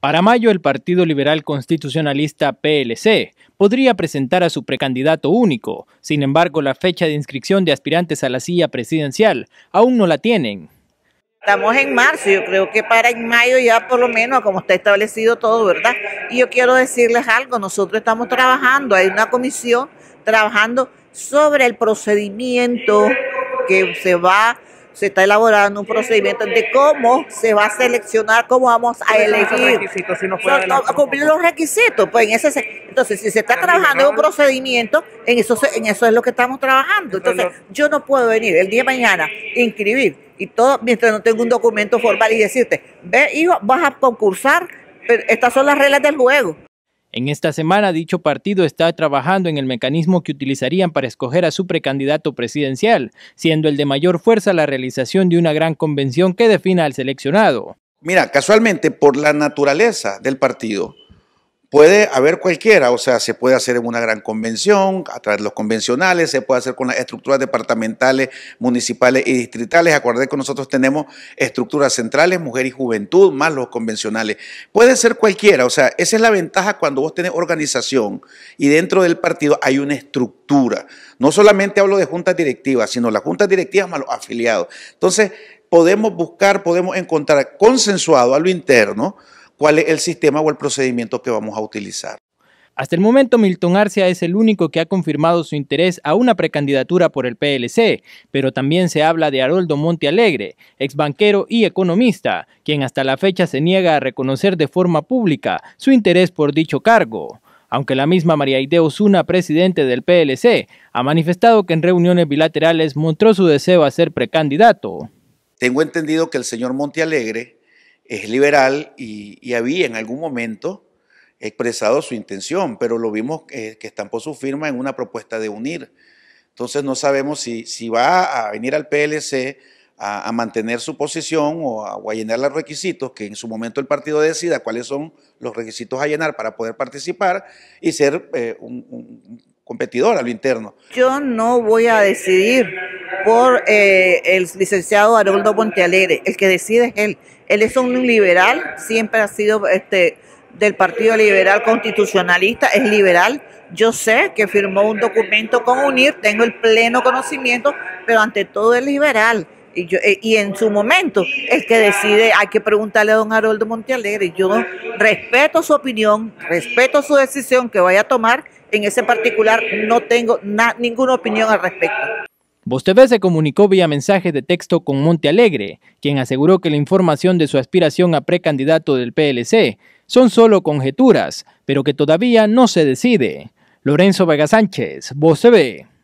Para mayo, el Partido Liberal Constitucionalista PLC podría presentar a su precandidato único. Sin embargo, la fecha de inscripción de aspirantes a la silla presidencial aún no la tienen. Estamos en marzo, yo creo que para en mayo ya por lo menos, como está establecido todo, ¿verdad? Y yo quiero decirles algo, nosotros estamos trabajando, hay una comisión trabajando sobre el procedimiento que se va se está elaborando un procedimiento de cómo se va a seleccionar, cómo vamos a elegir. Requisitos, si no cumplir los requisitos, pues ese entonces si se está trabajando en un procedimiento, en eso en eso es lo que estamos trabajando. Entonces, yo no puedo venir el día de mañana inscribir y todo mientras no tengo un documento formal y decirte, "Ve, hijo, vas a concursar, pero estas son las reglas del juego." En esta semana, dicho partido está trabajando en el mecanismo que utilizarían para escoger a su precandidato presidencial, siendo el de mayor fuerza la realización de una gran convención que defina al seleccionado. Mira, casualmente, por la naturaleza del partido, puede haber cualquiera, o sea, se puede hacer en una gran convención, a través de los convencionales, se puede hacer con las estructuras departamentales, municipales y distritales. Acuérdense que nosotros tenemos estructuras centrales, mujer y juventud, más los convencionales. Puede ser cualquiera, o sea, esa es la ventaja cuando vos tenés organización y dentro del partido hay una estructura. No solamente hablo de juntas directivas, sino las juntas directivas más los afiliados. Entonces, podemos buscar, podemos encontrar consensuado a lo interno cuál es el sistema o el procedimiento que vamos a utilizar. Hasta el momento, Milton Arcia es el único que ha confirmado su interés a una precandidatura por el PLC, pero también se habla de Haroldo Montealegre, ex banquero y economista, quien hasta la fecha se niega a reconocer de forma pública su interés por dicho cargo. Aunque la misma María Idea Osuna, presidente del PLC, ha manifestado que en reuniones bilaterales mostró su deseo a ser precandidato. Tengo entendido que el señor montealegre es liberal y, había en algún momento expresado su intención, pero lo vimos eh, que, estampó su firma en una propuesta de unir. Entonces no sabemos si, va a venir al PLC a, mantener su posición o a, llenar los requisitos, que en su momento el partido decida cuáles son los requisitos a llenar para poder participar y ser eh, un, un competidor a lo interno. Yo no voy a decidir por eh, el licenciado Haroldo Montealegre. El que decide es él. Él es un liberal, siempre ha sido este del Partido Liberal Constitucionalista, es liberal. Yo sé que firmó un documento con UNIR, tengo el pleno conocimiento, pero ante todo es liberal. Y, yo, eh, y en su momento el que decide, hay que preguntarle a don Haroldo Montealegre. Yo respeto su opinión, respeto su decisión que vaya a tomar. En ese particular no tengo ninguna opinión al respecto. Voz TV se comunicó vía mensaje de texto con Monte Alegre, quien aseguró que la información de su aspiración a precandidato del PLC son solo conjeturas, pero que todavía no se decide. Lorenzo Vega Sánchez, Voz TV.